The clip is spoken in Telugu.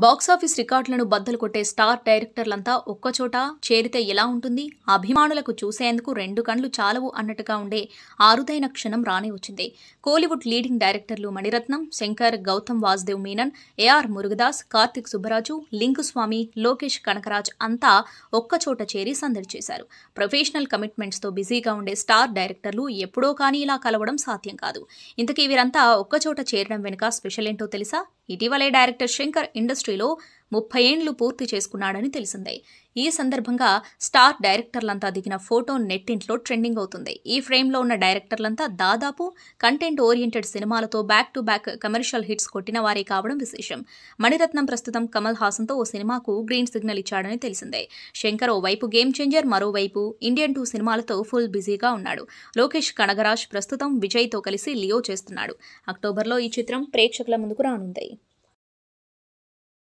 బాక్సాఫీస్ రికార్డులను బద్దలు కొట్టే స్టార్ డైరెక్టర్లంతా ఒక్కచోట చేరితే ఎలా ఉంటుంది అభిమానులకు చూసేందుకు రెండు కండ్లు చాలవు అన్నట్టుగా ఉండే ఆరుదైన క్షణం రానే వచ్చింది కోలీవుడ్ లీడింగ్ డైరెక్టర్లు మణిరత్నం శంకర్ గౌతమ్ వాసుదేవ్ మీనన్ ఏఆర్ మురుగదాస్ కార్తిక్ సుబ్బరాజు స్వామి లోకేష్ కనకరాజ్ అంతా ఒక్కచోట చేరి సందడి చేశారు ప్రొఫెషనల్ కమిట్మెంట్స్తో బిజీగా ఉండే స్టార్ డైరెక్టర్లు ఎప్పుడో కానీ ఇలా కలవడం సాధ్యం కాదు ఇంతకీ వీరంతా ఒక్కచోట చేరడం వెనుక స్పెషల్ ఏంటో తెలుసా ఇటీవలే డైరెక్టర్ శంకర్ ఇండస్ ఇండస్ట్రీలో ముప్పై ఏండ్లు పూర్తి చేసుకున్నాడని తెలిసిందే ఈ సందర్భంగా స్టార్ డైరెక్టర్లంతా దిగిన ఫోటో నెట్టింట్లో ట్రెండింగ్ అవుతుంది ఈ ఫ్రేమ్లో ఉన్న డైరెక్టర్లంతా దాదాపు కంటెంట్ ఓరియంటెడ్ సినిమాలతో back to back commercial hits కొట్టిన వారే కావడం విశేషం మణిరత్నం ప్రస్తుతం కమల్ హాసన్తో ఓ సినిమాకు గ్రీన్ సిగ్నల్ ఇచ్చాడని తెలిసిందే శంకర్ ఓవైపు గేమ్ చేంజర్ మరోవైపు ఇండియన్ టూ సినిమాలతో ఫుల్ బిజీగా ఉన్నాడు లోకేష్ కనగరాజ్ ప్రస్తుతం విజయ్తో కలిసి లియో చేస్తున్నాడు అక్టోబర్లో ఈ చిత్రం ప్రేక్షకుల ముందుకు రానుంది